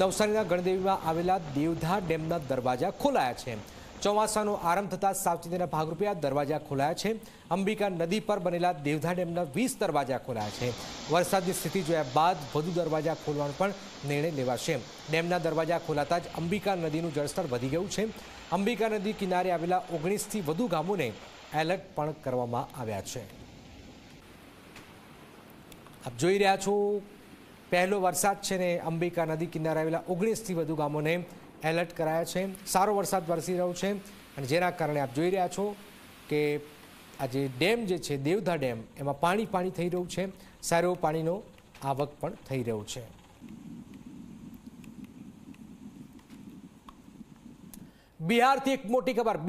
નવસારીના ગણદેવીમાં આવેલા દેવધાર ડેમના દરવાજા ખોલાયા છે ચોમાસાનો આરંભ થતાં સાવચેતીના ભાગરૂપે આ દરવાજા ખોલાયા છે અંબિકા નદી પર બનેલા દેવધા ડેમના વીસ દરવાજા ખોલાયા છે વરસાદની સ્થિતિ જોયા બાદ વધુ દરવાજા ખોલવાનો પણ નિર્ણય લેવાશે ડેમના દરવાજા ખોલાતા જ અંબિકા નદીનું જળસ્તર વધી ગયું છે અંબિકા નદી કિનારે આવેલા ઓગણીસથી વધુ ગામોને એલર્ટ પણ કરવામાં આવ્યા છે આપ જોઈ રહ્યા છો પહેલો વરસાદ છે ને અંબિકા નદી કિનારે આવેલા ઓગણીસથી વધુ ગામોને એલર્ટ કરાયા છે સારો વરસાદ વરસી રહ્યો છે અને જેના કારણે આપ જોઈ રહ્યા છો કે આ જે ડેમ જે છે દેવધા ડેમ એમાં પાણી પાણી થઈ રહ્યું છે સારો પાણીનો આવક પણ થઈ રહ્યો છે બિહારથી એક મોટી ખબર